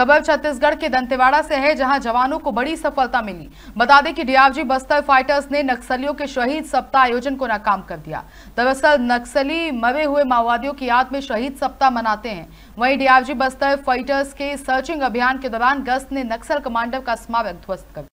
खबर छत्तीसगढ़ के दंतेवाड़ा से है जहां जवानों को बड़ी सफलता मिली बता दें कि डीआरजी बस्तर फाइटर्स ने नक्सलियों के शहीद सप्ताह आयोजन को नाकाम कर दिया दरअसल नक्सली मरे हुए माओवादियों की याद में शहीद सप्ताह मनाते हैं वहीं डीआरजी बस्तर फाइटर्स के सर्चिंग अभियान के दौरान गश्त ने नक्सल कमांडर का स्मारक ध्वस्त कर